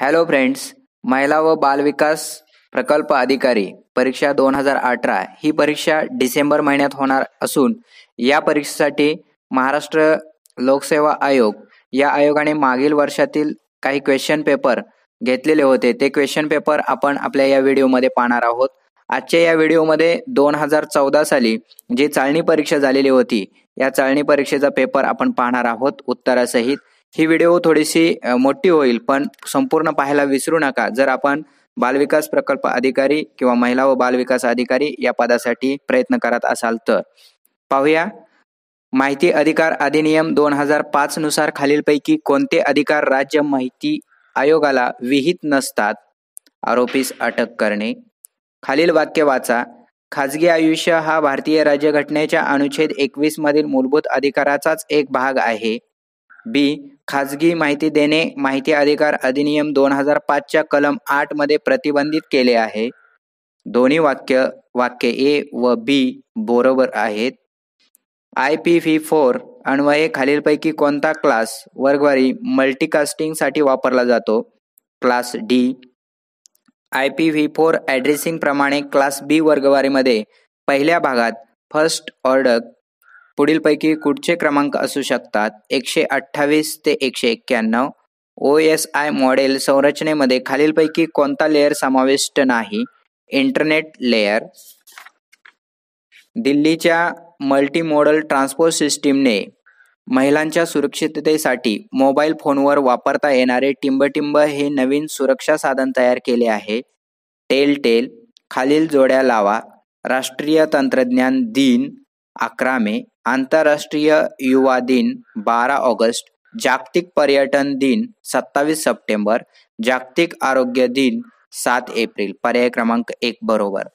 hello friends महिला व बालविकास प्रकल्प अधिकारी परीक्षा दोन हजार अठरा ही परीक्षा डिसेंबर महिन्यात होणार असून या परीक्षेसाठी महाराष्ट्र लोकसेवा आयोग या आयोगाने मागील वर्षातील काही क्वेश्चन पेपर घेतलेले होते ते क्वेश्चन पेपर आपण आपल्या या व्हिडिओमध्ये पाहणार आहोत आजच्या या व्हिडिओमध्ये दोन हजार चौदा साली जी चाळणी परीक्षा झालेली होती या चाळणी परीक्षेचा पेपर आपण पाहणार आहोत उत्तरासहित ही व्हिडिओ थोडीशी मोठी होईल पण संपूर्ण पाहायला विसरू नका जर आपण बालविकास प्रकल्प अधिकारी किंवा महिला व बालविकास अधिकारी या पदासाठी प्रयत्न करत असाल तर पाहूया माहिती अधिकार अधिनियम दोन हजार पाच नुसार खालीलपैकी कोणते अधिकार राज्य माहिती आयोगाला विहित नसतात आरोपीस अटक करणे खालील वाक्य वाचा खाजगी आयुष्य हा भारतीय राज्यघटनेच्या अनुच्छेद एकवीस मधील मूलभूत अधिकाराचाच एक भाग आहे बी खाजगी माहिती देणे माहिती अधिकार अधिनियम दोन हजार पाचच्या कलम आठमध्ये प्रतिबंधित केले आहे दोन्ही वाक्य वाक्य ए व बी बरोबर आहेत आय पी व्ही फोर अन्वये खालीलपैकी कोणता क्लास वर्गवारी साठी वापरला जातो class D I P V four प्रमाणे क्लास बी वर्गवारीमध्ये पहिल्या भागात फर्स्ट ऑर्डर पैकी कुठचे क्रमांक असू शकतात एकशे अठ्ठावीस ते एकशे एक्क्याण्णव ओ एस आय मॉडेल संरचनेमध्ये खालीलपैकी कोणता लेअर समाविष्ट नाही इंटरनेट लेअर दिल्लीच्या मल्टीमॉडल ट्रान्सपोर्ट सिस्टीमने महिलांच्या सुरक्षिततेसाठी मोबाईल फोनवर वापरता येणारे टिंबटिंब हे नवीन सुरक्षा साधन तयार केले आहे टेल टेल खालील जोड्या लावा राष्ट्रीय तंत्रज्ञान दिन अकरा मे आंतरराष्ट्रीय युवा दिन बारा ऑगस्ट जागतिक पर्यटन दिन सत्तावीस सप्टेंबर जागतिक आरोग्य दिन सात एप्रिल पर्याय क्रमांक एक बरोबर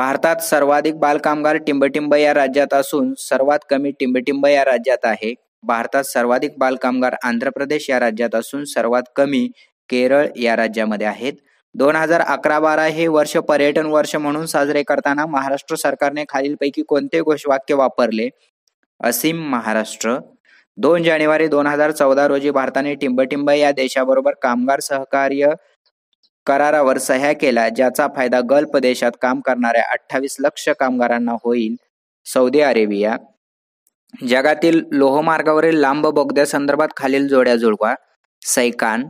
भारतात सर्वाधिक बालकामगार टिंबटिंब या राज्यात असून सर्वात कमी टिंबटिंब या राज्यात आहे भारतात सर्वाधिक बालकामगार आंध्र प्रदेश या राज्यात असून सर्वात कमी केरळ या राज्यामध्ये आहेत दोन हजार अकरा बारा हे वर्ष पर्यटन वर्ष म्हणून साजरे करताना महाराष्ट्र सरकारने खालीलपैकी कोणते घोषवाक्य वापरले असीम महाराष्ट्र दोन जानेवारी दोन हजार चौदा रोजी भारताने टिंबटिंब या देशाबरोबर कामगार सहकार्य करारावर सह्या केला ज्याचा फायदा गल्फ देशात काम करणाऱ्या अठ्ठावीस लक्ष कामगारांना होईल सौदी अरेबिया जगातील लोहमार्गावरील लांब बोगद्या संदर्भात खालील जोड्या जुळवा Seikan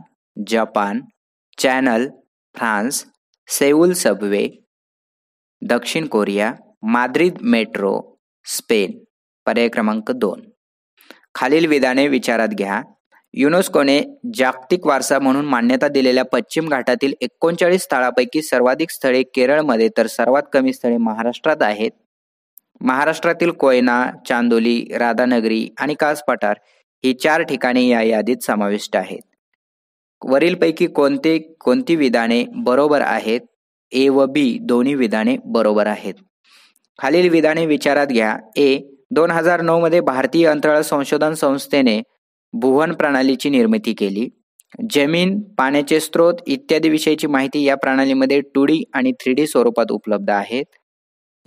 Japan channel France Seoul subway दक्षिण कोरिया माद्रिद मेट्रो स्पेन पर्याय क्रमांक दोन खालील विधाने विचारात घ्या युनेस्कोने जागतिक वारसा म्हणून मान्यता दिलेल्या पश्चिम घाटातील एकोणचाळीस स्थळापैकी सर्वाधिक स्थळे केरळमध्ये तर सर्वात कमी स्थळे महाराष्ट्रात आहेत महाराष्ट्रातील कोयना चांदोली राधानगरी आणि पठार ही चार ठिकाणी या यादीत समाविष्ट आहेत वरीलपैकी कोणते कोणती विधाने बरोबर आहेत ए व बी दोन्ही विधाने बरोबर आहेत खालील विधाने विचारात घ्या ए दोन हजार नऊ मध्ये भारतीय अंतराळ संशोधन संस्थेने भुवन प्रणालीची निर्मिती केली जमीन पाण्याचे स्रोत इत्यादी विषयीची माहिती या प्रणालीमध्ये टू डी आणि थ्री डी स्वरूपात उपलब्ध आहेत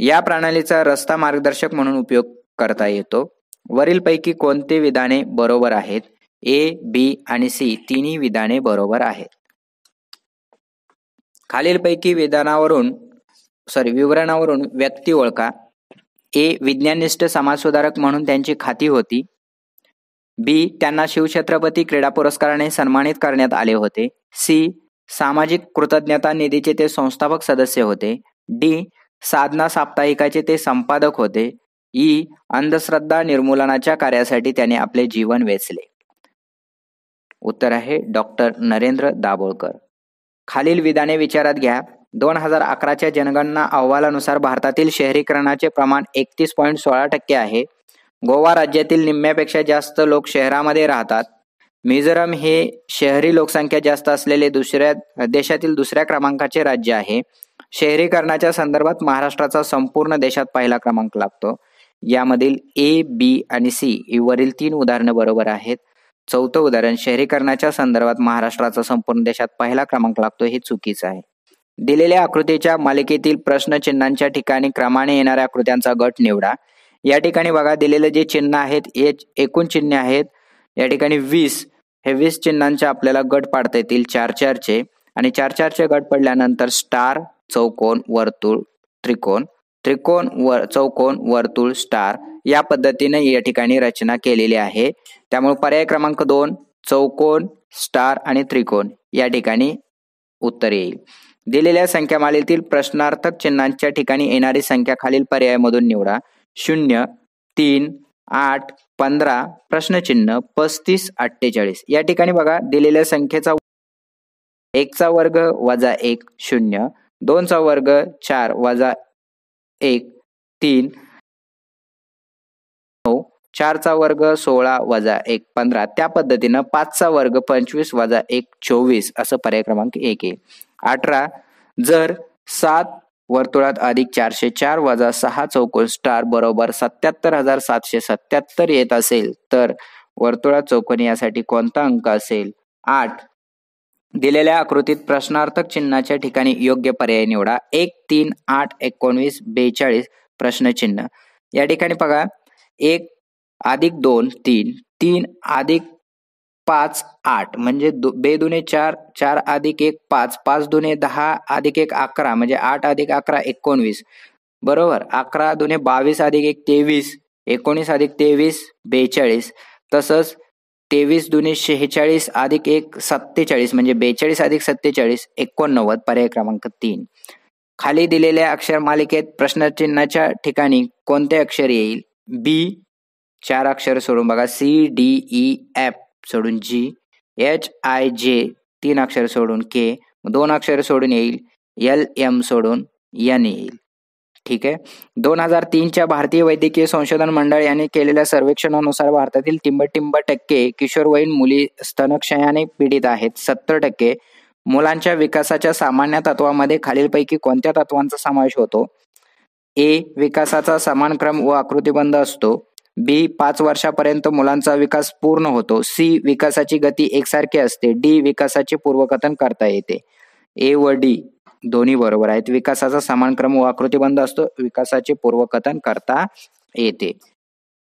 या प्रणालीचा रस्ता मार्गदर्शक म्हणून उपयोग करता येतो वरीलपैकी कोणते विधाने बरोबर आहेत ए बी आणि सी तिन्ही विधाने बरोबर आहेत खालीलपैकी विधानावरून सॉरी विवरणावरून व्यक्ती ओळखा ए विज्ञाननिष्ठ समाजसुधारक म्हणून त्यांची खाती होती बी त्यांना शिवछत्रपती क्रीडा पुरस्काराने सन्मानित करण्यात आले होते सी सामाजिक कृतज्ञता निधीचे ते संस्थापक सदस्य होते डी साधना साप्ताहिकाचे ते संपादक होते ई e, अंधश्रद्धा निर्मूलनाच्या कार्यासाठी त्याने आपले जीवन वेचले उत्तर आहे डॉक्टर नरेंद्र दाभोळकर खालील विधाने विचारात घ्या दोन हजार अकराच्या जनगणना अहवालानुसार भारतातील शहरीकरणाचे प्रमाण एकतीस पॉईंट सोळा टक्के आहे गोवा राज्यातील निम्म्यापेक्षा जास्त लोक शहरामध्ये राहतात मिझोरम हे शहरी लोकसंख्या जास्त असलेले दुसऱ्या देशातील दुसऱ्या क्रमांकाचे राज्य आहे शहरीकरणाच्या संदर्भात महाराष्ट्राचा संपूर्ण देशात पहिला क्रमांक लागतो यामधील ए बी आणि सी वरील तीन उदाहरणं बरोबर आहेत चौथं उदाहरण शहरीकरणाच्या संदर्भात महाराष्ट्राचा संपूर्ण देशात पहिला क्रमांक लागतो हे चुकीचं आहे दिलेल्या आकृतीच्या मालिकेतील प्रश्नचिन्हांच्या ठिकाणी क्रमाने येणाऱ्या आकृत्यांचा गट निवडा या ठिकाणी बघा दिलेले जे चिन्ह आहेत हे एकूण चिन्हे आहेत या ठिकाणी वीस हे वीस चिन्हांचे आपल्याला गट पाडता येतील चार चारचे आणि चार चारचे गट पडल्यानंतर स्टार चौकोन वर्तुळ त्रिकोण त्रिकोण वर चौकोन वर्तुळ स्टार या पद्धतीने या ठिकाणी रचना केलेली आहे त्यामुळे पर्याय क्रमांक दोन चौकोन स्टार आणि त्रिकोण या ठिकाणी उत्तर येईल दिलेल्या संख्यामालेतील प्रश्नार्थक चिन्हांच्या ठिकाणी येणारी संख्या खालील पर्यायामधून निवडा शून्य तीन आठ पंधरा प्रश्नचिन्ह पस्तीस अठ्ठेचाळीस या ठिकाणी बघा दिलेल्या संख्येचा एकचा वर्ग वजा एक शून्य दोनचा वर्ग चार वजा एक तीन नऊ चारचा वर्ग सोळा वजा एक पंधरा त्या पद्धतीनं पाचचा वर्ग पंचवीस वजा एक चोवीस असं पर्याय क्रमांक एक आहे अठरा जर सात वर्तुळात अधिक चारशे चार वजा सहा चौकोन स्टार बरोबर सत्याहत्तर हजार सातशे सत्याहत्तर येत असेल तर वर्तुळात चौकोनी यासाठी कोणता अंक असेल आठ दिलेल्या आकृतीत प्रश्नार्थक चिन्हाच्या ठिकाणी योग्य पर्याय निवडा एक तीन आठ एकोणवीस बेचाळीस प्रश्नचिन्ह या ठिकाणी बघा एक अधिक दोन तीन तीन अधिक पाच आठ म्हणजे बे दुने चार चार अधिक एक पाच पाच दुने दहा अधिक एक अकरा म्हणजे आठ अधिक अकरा एकोणवीस बरोबर अकरा दुने बावीस अधिक एक तेवीस एकोणीस अधिक तेवीस बेचाळीस तसंच तेवीस दोन्ही शेहेचाळीस अधिक एक सत्तेचाळीस म्हणजे बेचाळीस अधिक सत्तेचाळीस एकोणनव्वद पर्याय क्रमांक तीन खाली दिलेल्या अक्षर मालिकेत प्रश्नचिन्हाच्या ठिकाणी कोणते अक्षर येईल बी चार अक्षर सोडून बघा सी डी ई एफ सोडून जी एच आय जे तीन अक्षर सोडून के दोन अक्षर सोडून येईल एल एम सोडून एन येईल ठीक आहे दोन हजार तीनच्या भारतीय वैद्यकीय संशोधन मंडळ यांनी केलेल्या सर्वेक्षणानुसार भारतातील टिंब टिंब टक्के किशोरवयीन मुली स्तनक्षयाने पीडित आहेत सत्तर टक्के मुलांच्या विकासाच्या सामान्य तत्वामध्ये खालीलपैकी कोणत्या तत्वांचा समावेश होतो ए विकासाचा समान क्रम व आकृतीबंध असतो बी पाच वर्षापर्यंत मुलांचा विकास पूर्ण होतो सी विकासाची गती एकसारखी असते डी विकासाचे पूर्वकथन करता येते ए व डी दोन्ही बरोबर आहेत विकासाचा समान क्रम व आकृतीबंध असतो विकासाचे पूर्वकथन करता येते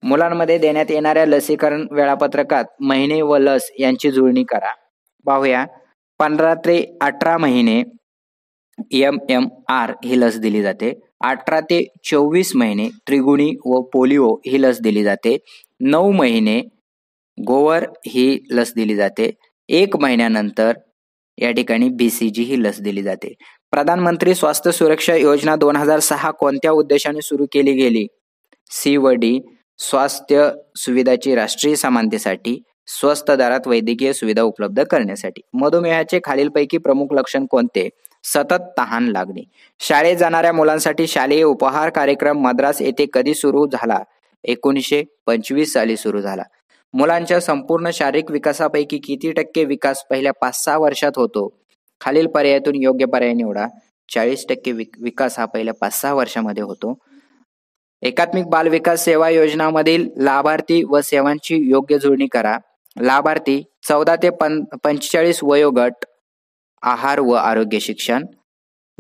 मुलांमध्ये देण्यात येणाऱ्या लसीकरण वेळापत्रकात महिने व लस यांची जुळणी करा पाहूया पंधरा ते अठरा महिने एम एम आर ही लस दिली जाते अठरा ते चोवीस महिने त्रिगुणी व पोलिओ ही लस दिली जाते नऊ महिने गोवर ही लस दिली जाते एक महिन्यानंतर या ठिकाणी बीसीजी ही लस दिली जाते प्रधानमंत्री स्वास्थ्य सुरक्षा योजना दोन हजार सहा कोणत्या उद्देशाने सुरू केली गेली सी व डी स्वास्थ्य सुविधाची राष्ट्रीय समानतेसाठी स्वस्त दरात वैद्यकीय सुविधा उपलब्ध करण्यासाठी मधुमेहाचे खालीलपैकी प्रमुख लक्षण कोणते सतत तहान लागणे शाळेत जाणाऱ्या मुलांसाठी शालेय उपहार कार्यक्रम मद्रास येथे कधी सुरू झाला एकोणीशे पंचवीस साली सुरू झाला मुलांच्या संपूर्ण शारीरिक विकासापैकी किती टक्के विकास पहिल्या पाच सहा वर्षात होतो खालील पर्यायातून योग्य पर्याय निवडा चाळीस टक्के विकास हा पहिल्या पाच सहा वर्षामध्ये होतो एकात्मिक बाल विकास सेवा योजनामधील लाभार्थी व सेवांची योग्य जुळणी करा लाभार्थी चौदा ते पं पंचेचाळीस वयोगट आहार व आरोग्य शिक्षण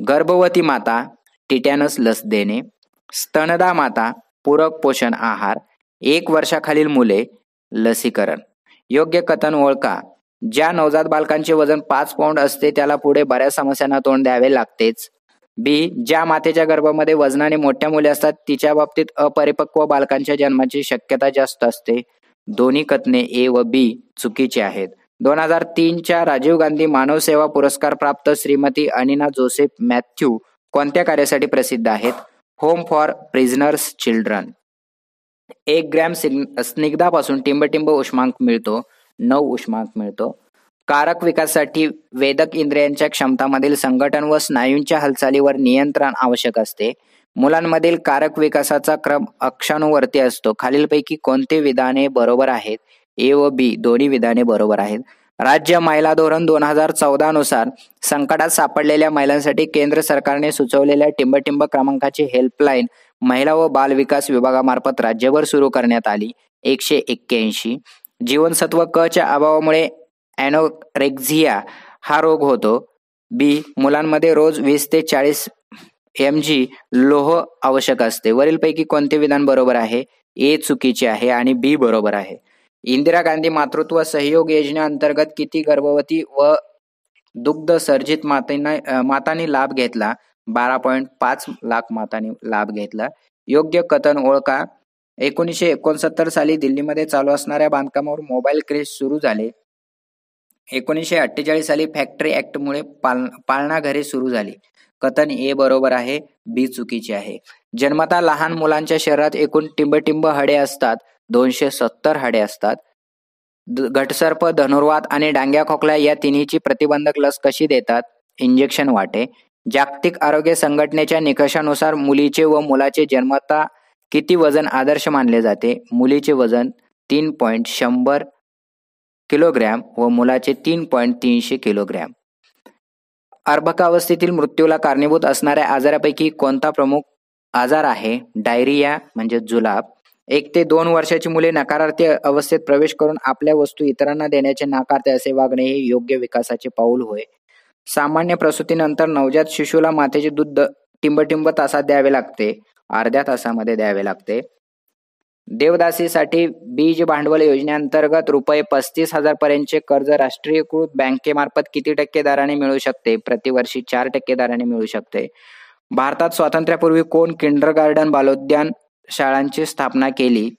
गर्भवती माता टिटॅनस लस देणे स्तनदा माता पूरक पोषण आहार एक वर्षाखालील मुले लसीकरण योग्य कथन ओळखा ज्या नवजात बालकांचे वजन पाच पाऊंड असते त्याला पुढे बऱ्याच समस्यांना तोंड द्यावे लागतेच बी ज्या मातेच्या गर्भामध्ये वजनाने मोठ्या मुले असतात तिच्या बाबतीत अपरिपक्व बालकांच्या जन्माची शक्यता जास्त असते दोन्ही कथने ए व बी चुकीचे आहेत दोन हजार तीनच्या राजीव गांधी मानव सेवा पुरस्कार प्राप्त श्रीमती अनिना जोसेफ मॅथ्यू कोणत्या कार्यासाठी प्रसिद्ध आहेत होम फॉर प्रिझनर्स चिल्ड्रन एक ग्रॅम स्निग्धापासून टिंबटिंब उष्मांक मिळतो नऊ उष्मांक मिळतो कारक विकासासाठी वेदक इंद्रियांच्या क्षमतामधील संघटन व स्नायूंच्या हालचालीवर नियंत्रण आवश्यक असते मुलांमधील कारक विकासाचा क्रम अक्षांवरती असतो खालीलपैकी कोणते विधाने बरोबर आहेत ए व बी दोन्ही विधाने बरोबर आहेत राज्य महिला धोरण दोन हजार चौदा नुसार संकटात सापडलेल्या महिलांसाठी केंद्र सरकारने सुचवलेल्या टिंबटिंब क्रमांकाची हेल्पलाईन महिला व बाल विकास विभागामार्फत राज्यभर सुरू करण्यात आली एकशे एक्क्याऐंशी जीवनसत्व क च्या अभावामुळे अॅनोरेक्झिया हा रोग होतो बी मुलांमध्ये रोज वीस ते चाळीस एम जी लोह आवश्यक असते वरीलपैकी कोणते विधान बरोबर आहे ए चुकीचे आहे आणि बी बरोबर आहे इंदिरा गांधी मातृत्व सहयोग योजनेअंतर्गत किती गर्भवती व दुग्धसर्जित मातेनं मातांनी लाभ घेतला बारा पॉईंट पाच लाख मातांनी लाभ घेतला योग्य कथन ओळखा एकोणीसशे एकोणसत्तर साली दिल्लीमध्ये चालू असणाऱ्या बांधकामावर मोबाईल क्रेज सुरू झाले एकोणीसशे अठ्ठेचाळीस साली फॅक्टरी मुळे पाल पाळणा घरे सुरू झाली कथन ए बरोबर आहे बी चुकीचे आहे जन्मता लहान मुलांच्या शरीरात एकूण टिंबटिंब हडे असतात दोनशे सत्तर हाडे असतात घटसर्प धनुर्वात आणि डांग्या खोकला या तिन्हीची प्रतिबंधक लस कशी देतात इंजेक्शन वाटे जागतिक आरोग्य संघटनेच्या निकषानुसार मुलीचे व मुलाचे जन्मता किती वजन आदर्श मानले जाते मुलीचे वजन तीन पॉईंट शंभर किलोग्रॅम व मुलाचे तीन पॉईंट तीनशे किलोग्रॅम अर्भकावस्थेतील मृत्यूला कारणीभूत असणाऱ्या आजारापैकी कोणता प्रमुख आजार आहे डायरिया म्हणजे जुलाब एक ते दोन वर्षाची मुले नकारार्थी अवस्थेत प्रवेश करून आपल्या वस्तू इतरांना देण्याचे नाकारते असे वागणे हे योग्य विकासाचे पाऊल होय सामान्य प्रसूतीनंतर नवजात शिशूला मातेचे दूध टिंबटिंब तासात द्यावे लागते अर्ध्या तासामध्ये द्यावे लागते देवदासीसाठी बीज भांडवल योजनेअंतर्गत रुपये पस्तीस हजार पर्यंतचे कर्ज राष्ट्रीयकृत बँकेमार्फत किती टक्के दराने मिळू शकते प्रतिवर्षी चार टक्के दराने मिळू शकते भारतात स्वातंत्र्यापूर्वी कोण किंडर गार्डन बालोद्यान शाळांची स्थापना केली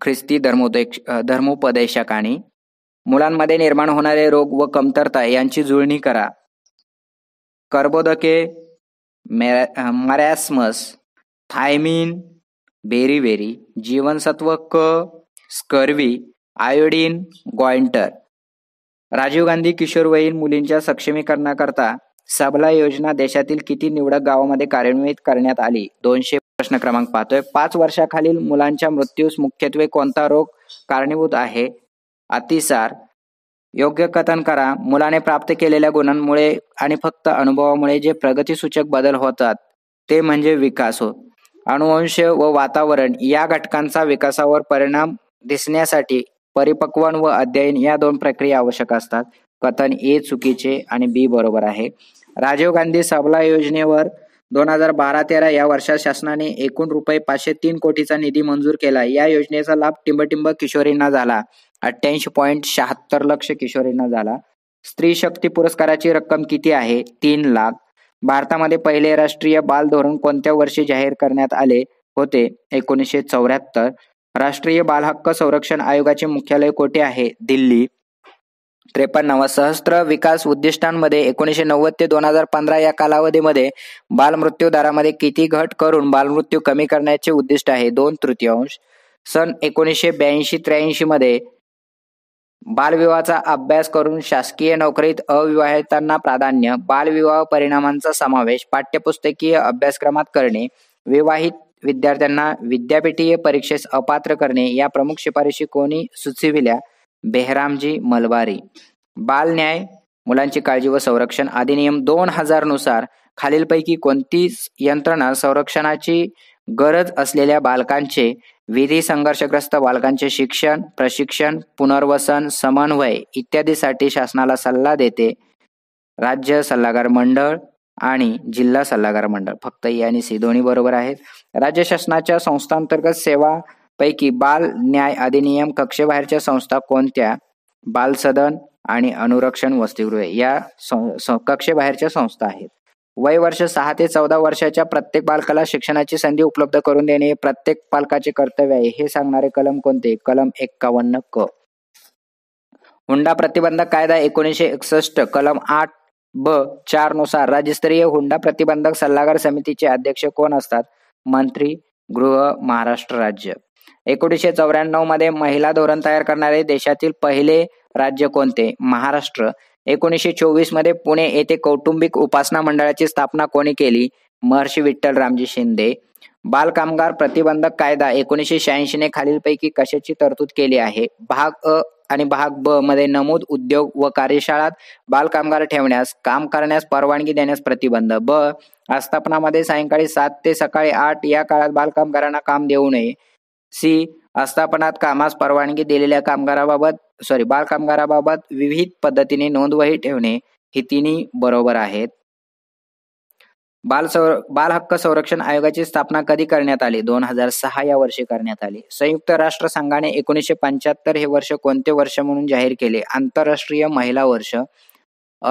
ख्रिस्ती धर्मोदेश धर्मोपदेशकाने मुलांमध्ये निर्माण होणारे रोग व कमतरता यांची जुळणी करा कर्बोदके मरॅसमस थायमिन बेरीबेरी जीवनसत्व क scurvy iodine goitre Rajiv Gandhi किशोरवयीन मुलींच्या सक्षमीकरणाकरता सबला योजना देशातील किती निवडक गावामध्ये कार्यान्वित करण्यात आली दोनशे प्रश्न क्रमांक पाहतोय पाच वर्षाखालील मुलांच्या मृत्यूस मुख्यत्वे कोणता रोग कारणीभूत आहे अतिसार योग्य कथन करा मुलाने प्राप्त केलेल्या गुणांमुळे आणि फक्त अनुभवामुळे जे प्रगतीसूचक बदल होतात ते म्हणजे विकास हो अनुवंश व वातावरण या घटकांचा विकासावर परिणाम दिसण्यासाठी परिपक्वन व अध्ययन या दोन प्रक्रिया आवश्यक असतात कथन ए चुकीचे आणि बी बरोबर आहे राजीव गांधी सबला योजनेवर दोन हजार बारा तेरा या वर्षात शासनाने एकूण रुपये पाचशे तीन कोटीचा निधी मंजूर केला या योजनेचा लाभ टिंबटिंब किशोरींना झाला अठ्ठ्याऐंशी पॉईंट शहात्तर लक्ष किशोरींना झाला स्त्री शक्ती पुरस्काराची रक्कम किती आहे तीन लाख भारतामध्ये पहिले राष्ट्रीय बाल धोरण कोणत्या वर्षी जाहीर करण्यात आले होते एकोणीसशे चौऱ्याहत्तर राष्ट्रीय बाल हक्क संरक्षण आयोगाचे मुख्यालय कोठे आहे दिल्ली त्रेपन्नावा सहस्त्र विकास उद्दिष्टांमध्ये एकोणीसशे नव्वद ते दोन हजार पंधरा या कालावधीमध्ये बालमृत्यू दरामध्ये किती घट करून बालमृत्यू कमी करण्याचे उद्दिष्ट आहे दोन तृतीयांश सन एकोणीसशे ब्याऐंशी त्र्याऐंशी मध्ये बालविवाहाचा अभ्यास करून शासकीय नोकरीत अविवाहितांना प्राधान्य बालविवाह परिणामांचा समावेश पाठ्यपुस्तकीय अभ्यासक्रमात करणे विवाहित विद्यार्थ्यांना विद्यापीठीय परीक्षेस अपात्र करणे या प्रमुख शिफारशी कोणी सुचविल्या बेहरामजी मलबारी बाल न्याय मुलांची काळजी व संरक्षण अधिनियम दोन हजार नुसार खालीलपैकी कोणती यंत्रणा संरक्षणाची गरज असलेल्या बालकांचे विधी संघर्षग्रस्त बालकांचे शिक्षण प्रशिक्षण पुनर्वसन समन्वय इत्यादीसाठी शासनाला सल्ला देते राज्य सल्लागार मंडळ आणि जिल्हा सल्लागार मंडळ फक्त या आणि सी दोन्ही बरोबर आहेत राज्य शासनाच्या संस्थांतर्गत सेवा पैकी बाल न्याय अधिनियम कक्षेबाहेरच्या संस्था कोणत्या बाल सदन आणि अनुरक्षण वसतिगृहे या कक्षेबाहेरच्या संस्था आहेत वय वर्ष सहा ते चौदा वर्षाच्या प्रत्येक बालकाला शिक्षणाची संधी उपलब्ध करून देणे हे प्रत्येक पालकाचे कर्तव्य आहे हे सांगणारे कलम कोणते कलम एक्कावन्न क हुंडा प्रतिबंधक कायदा एकोणीसशे एकसष्ट कलम आठ ब चार नुसार राज्यस्तरीय हुंडा प्रतिबंधक सल्लागार समितीचे अध्यक्ष कोण असतात मंत्री गृह महाराष्ट्र राज्य एकोणीसशे चौऱ्याण्णव मध्ये महिला धोरण तयार करणारे देशातील पहिले राज्य कोणते महाराष्ट्र एकोणीसशे चोवीस मध्ये पुणे येथे कौटुंबिक उपासना मंडळाची स्थापना कोणी केली महर्षी विठ्ठल रामजी शिंदे बालकामगार प्रतिबंधक कायदा एकोणीसशे शहाऐंशी ने खालीलपैकी कशाची तरतूद केली आहे भाग अ आणि भाग ब मध्ये नमूद उद्योग व कार्यशाळात बालकामगार ठेवण्यास काम करण्यास परवानगी देण्यास प्रतिबंध ब आस्थापनामध्ये सायंकाळी सात ते सकाळी आठ या काळात बालकामगारांना काम देऊ नये सी आस्थापनात कामास परवानगी दिलेल्या कामगाराबाबत सॉरी बाल विविध पद्धतीने नोंदवही ठेवणे ही तिन्ही बरोबर आहेत बाल सौर बाल हक्क संरक्षण आयोगाची स्थापना कधी करण्यात आली दोन हजार सहा या वर्षी करण्यात आली संयुक्त राष्ट्र संघाने एकोणीसशे पंच्याहत्तर हे वर्ष कोणते वर्ष म्हणून जाहीर केले आंतरराष्ट्रीय महिला वर्ष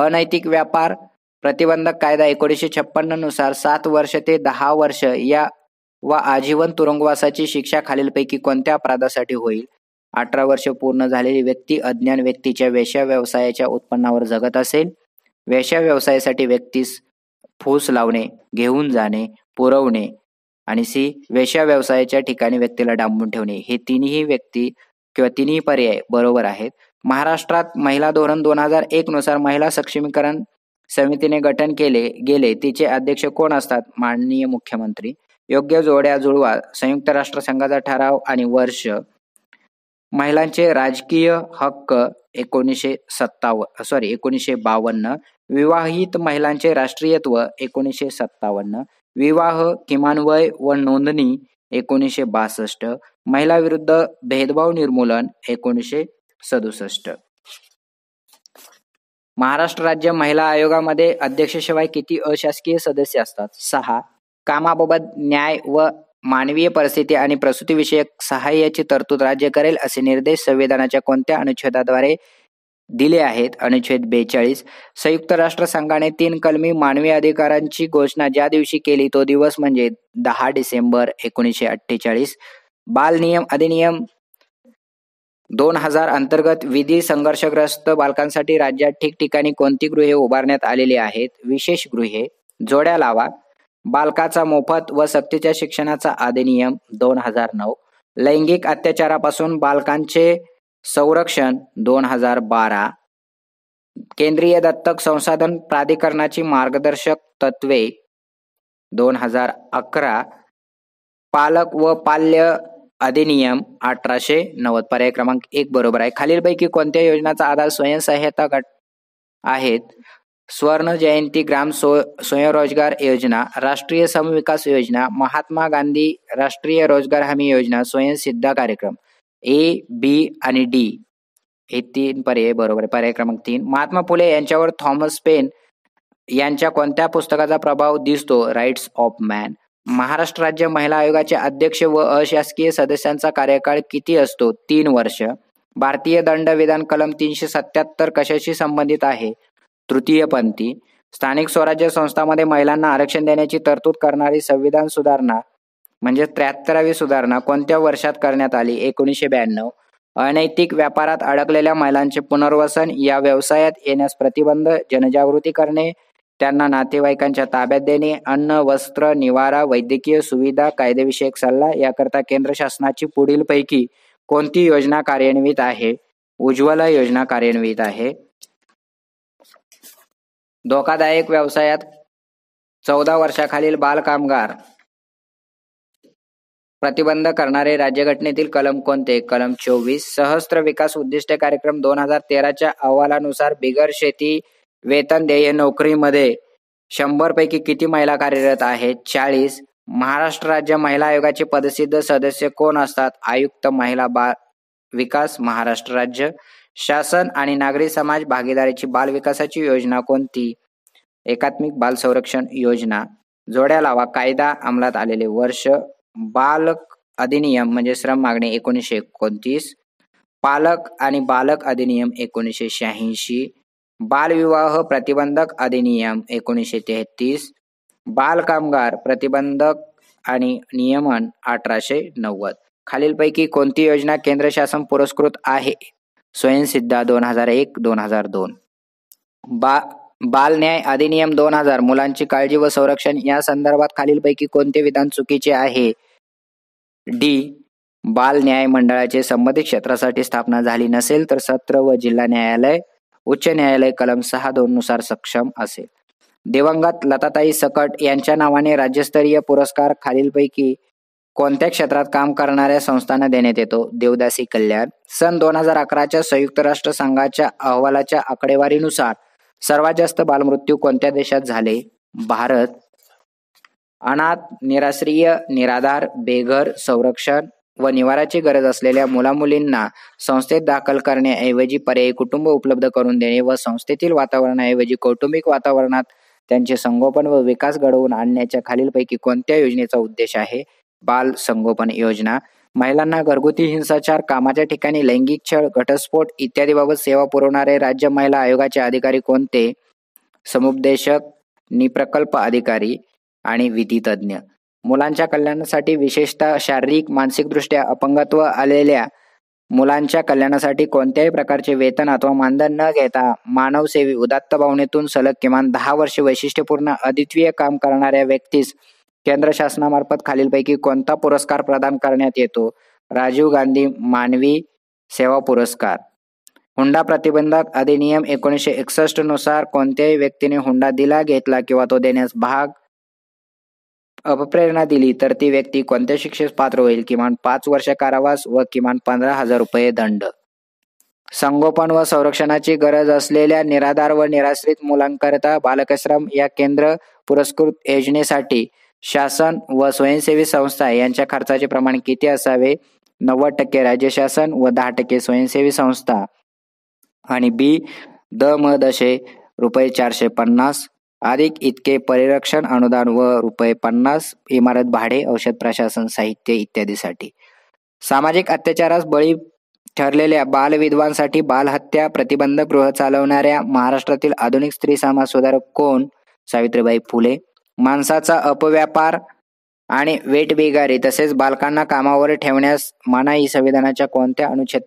अनैतिक व्यापार प्रतिबंधक कायदा एकोणीसशे छप्पन्न नुसार सात वर्ष ते दहा वर्ष या व आजीवन तुरुंगवासाची शिक्षा खालीलपैकी कोणत्या अपराधासाठी होईल अठरा वर्ष पूर्ण झालेली व्यक्ती अज्ञान व्यक्तीच्या वेश्या व्यवसायाच्या उत्पन्नावर जगत असेल वेश्या व्यवसायासाठी व्यक्तीस फूस लावणे घेऊन जाणे पुरवणे आणि सी वेश्या व्यवसायाच्या ठिकाणी व्यक्तीला डांबून ठेवणे हे तिन्ही व्यक्ती किंवा तिन्ही पर्याय बरोबर आहेत महाराष्ट्रात महिला धोरण दोन हजार एक नुसार महिला सक्षमीकरण समितीने गठन केले गेले तिचे अध्यक्ष कोण असतात माननीय मुख्यमंत्री योग्य जोड्या जुळवा संयुक्त राष्ट्र संघाचा ठराव आणि वर्ष महिलांचे राजकीय हक्क एकोणीसशे सत्तावन्न सॉरी एकोणीसशे बावन्न विवाहित महिलांचे राष्ट्रीयत्व एकोणीसशे सत्तावन्न विवाह किमान वय व नोंदणी एकोणीसशे बासष्ट महिला विरुद्ध भेदभाव निर्मूलन एकोणीसशे सदुसष्ट महाराष्ट्र राज्य महिला आयोगामध्ये अध्यक्षशिवाय किती अशासकीय सदस्य असतात सहा कामाबाबत न्याय व मानवीय परिस्थिती आणि प्रसूतीविषयक सहाय्याची तरतूद राज्य करेल असे निर्देश संविधानाच्या कोणत्या अनुच्छेदाद्वारे दिले आहेत अनुच्छेद बेचाळीस संयुक्त राष्ट्र संघाने तीन कलमी मानवी अधिकारांची घोषणा ज्या दिवशी केली तो दिवस म्हणजे दहा डिसेंबर एकोणीसशे अठ्ठेचाळीस बाल नियम अधिनियम दोन हजार अंतर्गत विधी संघर्षग्रस्त बालकांसाठी राज्यात ठिकठिकाणी कोणती गृहे उभारण्यात आलेली आहेत विशेष गृहे जोड्या लावा बालकाचा मोफत व सक्तीच्या शिक्षणाचा अधिनियम दोन हजार नऊ लैंगिक अत्याचारापासून बालकांचे संरक्षण दोन हजार बारा केंद्रीय दत्तक संसाधन प्राधिकरणाची मार्गदर्शक तत्वे दोन हजार अकरा पालक व पाल्य अधिनियम अठराशे नव्वद पर्याय क्रमांक एक बरोबर आहे खालीलपैकी कोणत्या योजनाचा आधार स्वयंसहायता गट आहेत स्वर्ण जयंती ग्राम स्व स्वयंरोजगार योजना राष्ट्रीय समविकास योजना महात्मा गांधी राष्ट्रीय रोजगार हमी योजना सिद्धा कार्यक्रम ए बी आणि डी हे तीन पर्याय बरोबर आहे पर्याय क्रमांक तीन महात्मा फुले यांच्यावर थॉमस पेन यांच्या कोणत्या पुस्तकाचा प्रभाव दिसतो राईट्स ऑफ मॅन महाराष्ट्र राज्य महिला आयोगाचे अध्यक्ष व अशासकीय सदस्यांचा कार्यकाळ किती असतो तीन वर्ष भारतीय दंड कलम तीनशे सत्याहत्तर कशाशी संबंधित आहे तृतीय पंथी स्थानिक स्वराज्य संस्थांमध्ये महिलांना आरक्षण देण्याची तरतूद करणारी संविधान सुधारणा म्हणजे त्र्याहत्तरावी सुधारणा कोणत्या वर्षात करण्यात आली एकोणीसशे ब्याण्णव अनैतिक व्यापारात अडकलेल्या महिलांचे पुनर्वसन या व्यवसायात येण्यास प्रतिबंध जनजागृती करणे त्यांना नातेवाईकांच्या ताब्यात देणे अन्न वस्त्र निवारा वैद्यकीय सुविधा कायदेविषयक सल्ला याकरता केंद्र शासनाची पुढील पैकी कोणती योजना कार्यान्वित आहे उज्ज्वला योजना कार्यान्वित आहे धोकादायक व्यवसायात चौदा वर्षाखालील बालकामगार प्रतिबंध करणारे राज्यघटनेतील कलम कोणते कलम चोवीस सहस्त्र विकास उद्दिष्ट कार्यक्रम दोन हजार तेराच्या अहवालानुसार बिगर शेती वेतन देय नोकरीमध्ये शंभर पैकी किती महिला कार्यरत आहेत चाळीस महाराष्ट्र राज्य महिला आयोगाचे पदसिद्ध सदस्य कोण असतात आयुक्त महिला बाल विकास महाराष्ट्र राज्य शासन आणि नागरी समाज भागीदारीची बालविकासाची योजना कोणती एकात्मिक बाल संरक्षण योजना जोड्या लावा कायदा अंमलात आलेले वर्ष बालक अधिनियम म्हणजे श्रम मागणी एकोणीसशे एकोणतीस पालक आणि बालक अधिनियम एकोणीसशे शहाऐंशी बालविवाह प्रतिबंधक अधिनियम एकोणीसशे तेहतीस कामगार प्रतिबंधक आणि नियमन अठराशे नव्वद खालीलपैकी कोणती योजना केंद्र शासन पुरस्कृत आहे स्वयंसिद्धा दोन हजार एक दोन हजार दोन बा बाल न्याय अधिनियम दोन हजार मुलांची काळजी व संरक्षण या संदर्भात खालीलपैकी कोणते विधान चुकीचे आहे डी बाल न्याय मंडळाचे संबंधित क्षेत्रासाठी स्थापना झाली नसेल तर सत्र व जिल्हा न्यायालय उच्च न्यायालय कलम सहा दोन नुसार सक्षम असेल दिवंगत लताताई सकट यांच्या नावाने राज्यस्तरीय पुरस्कार खालीलपैकी कोणत्या क्षेत्रात काम करणाऱ्या संस्थांना देण्यात येतो देवदासी कल्याण सन दोन हजार अकराच्या संयुक्त राष्ट्र संघाच्या अहवालाच्या आकडेवारीनुसार सर्वात जास्त बालमृत्यू कोणत्या देशात झाले भारत अनाथ निराश्रिय निराधार बेघर संरक्षण व निवाराची गरज असलेल्या मुलामुलींना संस्थेत दाखल करण्याऐवजी पर्यायी कुटुंब उपलब्ध करून देणे व संस्थेतील वातावरणाऐवजी कौटुंबिक वातावरणात त्यांचे संगोपन व विकास घडवून आणण्याच्या खालीलपैकी कोणत्या योजनेचा उद्देश आहे बाल संगोपन योजना महिलांना घरगुती हिंसाचार कामाच्या ठिकाणी लैंगिक छळ घटस्फोट इत्यादीबाबत सेवा पुरवणारे राज्य महिला आयोगाचे अधिकारी कोणते समुपदेशक निप्रकल्प अधिकारी आणि मुलांच्या कल्याणासाठी विशेषतः शारीरिक मानसिकदृष्ट्या अपंगत्व आलेल्या मुलांच्या कल्याणासाठी कोणत्याही प्रकारचे वेतन अथवा मानधन न घेता मानवसेवी उदात्त भावनेतून सलग किमान दहा वर्षे वैशिष्ट्यपूर्ण अद्वितीय काम करणाऱ्या व्यक्तीस केंद्र शासनामार्फत खालीलपैकी कोणता पुरस्कार प्रदान करण्यात येतो राजीव गांधी मानवी सेवा पुरस्कार हुंडा प्रतिबंधक अधिनियम एकोणीसशे एकसष्ट नुसार कोणत्याही व्यक्तीने हुंडा दिला घेतला किंवा तो देण्यास भाग अपप्रेरणा दिली तर ती व्यक्ती कोणत्या शिक्षेस पात्र होईल किमान पाच वर्ष कारावास व किमान पंधरा हजार रुपये दंड संगोपन व संरक्षणाची गरज असलेल्या निराधार व निराश्रित मुलांकरता बालकश्रम या केंद्र पुरस्कृत योजनेसाठी शासन व स्वयंसेवी संस्था यांच्या खर्चाचे प्रमाण किती असावे नव्वद टक्के राज्य शासन व दहा टक्के स्वयंसेवी संस्था आणि बी द म दशे रुपये चारशे पन्नास अधिक इतके परिरक्षण अनुदान व रुपये पन्नास इमारत भाडे औषध प्रशासन साहित्य इत्यादीसाठी सामाजिक अत्याचारास बळी ठरलेल्या बालविधवांसाठी बालहत्या प्रतिबंध गृह चालवणाऱ्या महाराष्ट्रातील आधुनिक स्त्री समाज सुधारक कोण सावित्रीबाई फुले माणसाचा अपव्यापार आणि वेटबेगारी तसेच बालकांना कामावर ठेवण्यास मनाई संविधानाच्या कोणत्या अनुच्छेद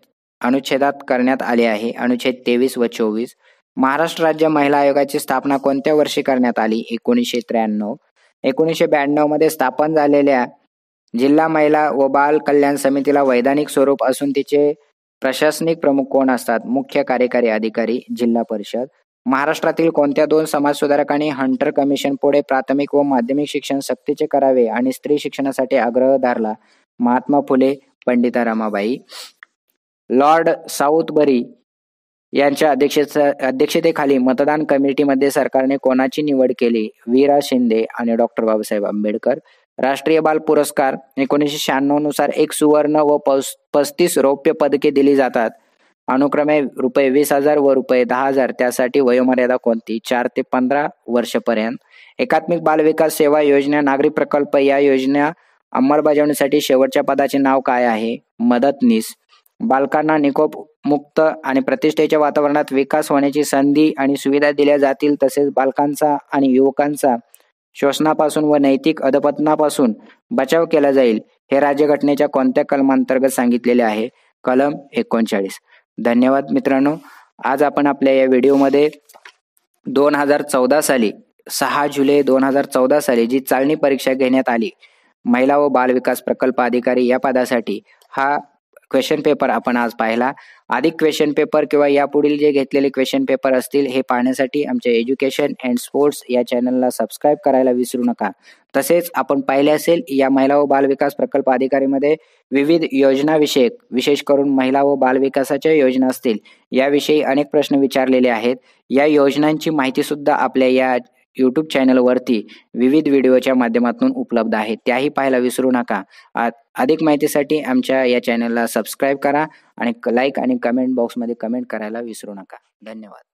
अनुच्छेदात करण्यात आले आहे अनुच्छेद तेवीस व चोवीस महाराष्ट्र राज्य महिला आयोगाची स्थापना कोणत्या वर्षी करण्यात आली एकोणीसशे त्र्याण्णव एकोणीसशे ब्याण्णव मध्ये स्थापन झालेल्या जिल्हा महिला व बाल कल्याण समितीला वैधानिक स्वरूप असून तिचे प्रशासनिक प्रमुख कोण असतात मुख्य कार्यकारी अधिकारी जिल्हा परिषद महाराष्ट्रातील कोणत्या दोन सुधारकांनी हंटर कमिशन पुढे प्राथमिक व माध्यमिक शिक्षण सक्तीचे करावे आणि स्त्री शिक्षणासाठी आग्रह धरला महात्मा फुले पंडिता रमाबाई लॉर्ड साऊथबरी यांच्या अध्यक्षते अध्यक्षतेखाली मतदान कमिटीमध्ये सरकारने कोणाची निवड केली वीरा शिंदे आणि डॉक्टर बाबासाहेब आंबेडकर राष्ट्रीय बाल पुरस्कार एकोणीसशे शहाण्णव नुसार एक सुवर्ण व पस्तीस रौप्य पदके दिली जातात अनुक्रमे रुपये वीस हजार व रुपये दहा हजार त्यासाठी वयोमर्यादा कोणती चार ते पंधरा वर्षपर्यंत एकात्मिक बालविकास सेवा योजना नागरी प्रकल्प या योजना अंमलबजावणीसाठी शेवटच्या पदाचे नाव काय आहे मदतनीस बालकांना निकोप मुक्त आणि प्रतिष्ठेच्या वातावरणात विकास होण्याची संधी आणि सुविधा दिल्या जातील तसेच बालकांचा आणि युवकांचा शोषणापासून व नैतिक अधपतनापासून बचाव केला जाईल हे राज्यघटनेच्या कोणत्या कलमांतर्गत सांगितलेले आहे कलम एकोणचाळीस धन्यवाद मित्रांनो आज आपण आपल्या या व्हिडिओमध्ये दोन हजार चौदा साली सहा जुलै दोन हजार चौदा साली जी चालणी परीक्षा घेण्यात आली महिला व बाल विकास प्रकल्प अधिकारी या पदासाठी हा क्वेश्चन पेपर आपण आज पाहिला अधिक क्वेश्चन पेपर किंवा यापुढील जे घेतलेले क्वेश्चन पेपर असतील हे पाहण्यासाठी आमच्या एज्युकेशन अँड स्पोर्ट्स या चॅनलला सबस्क्राईब करायला विसरू नका तसेच आपण पाहिले असेल या महिला व बालविकास प्रकल्प अधिकारीमध्ये विविध योजनाविषयक विशेष करून महिला व बालविकासाच्या योजना असतील याविषयी अनेक प्रश्न विचारलेले आहेत या योजनांची माहितीसुद्धा आपल्या या यूट्यूब चॅनलवरती विविध व्हिडिओच्या माध्यमातून उपलब्ध आहे त्याही पाहायला विसरू नका अधिक माहितीसाठी आमच्या या चॅनलला सबस्क्राईब करा आणि लाईक आणि कमेंट बॉक्समध्ये कमेंट करायला विसरू नका धन्यवाद